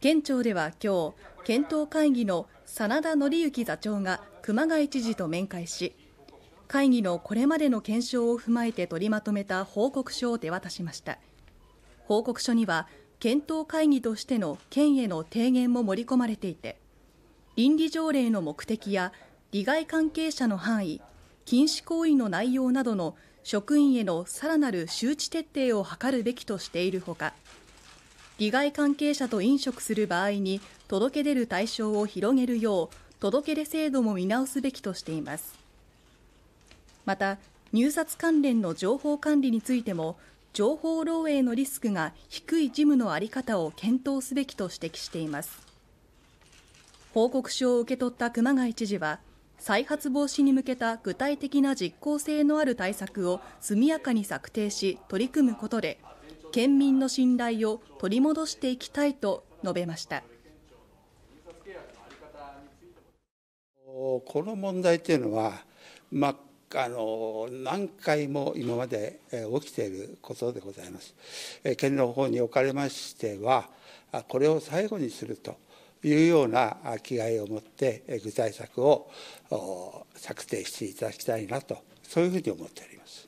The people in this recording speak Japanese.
県庁では今日検討会議の真田紀之座長が熊谷知事と面会し会議のこれまでの検証を踏まえて取りまとめた報告書を手渡しました報告書には検討会議としての県への提言も盛り込まれていて倫理条例の目的や利害関係者の範囲禁止行為の内容などの職員へのさらなる周知徹底を図るべきとしているほか利害関係者と飲食する場合に届け出る対象を広げるよう届け出制度も見直すべきとしていますまた入札関連の情報管理についても情報漏洩のリスクが低い事務の在り方を検討すべきと指摘しています報告書を受け取った熊谷知事は再発防止に向けた具体的な実効性のある対策を速やかに策定し取り組むことで県民の信頼を取り戻していきたいと述べましたこの問題というのは、まあ、あの何回も今まで起きていることでございます。県の方におかれましてはこれを最後にするというような気概を持って具体策を策定していただきたいなとそういうふうに思っております。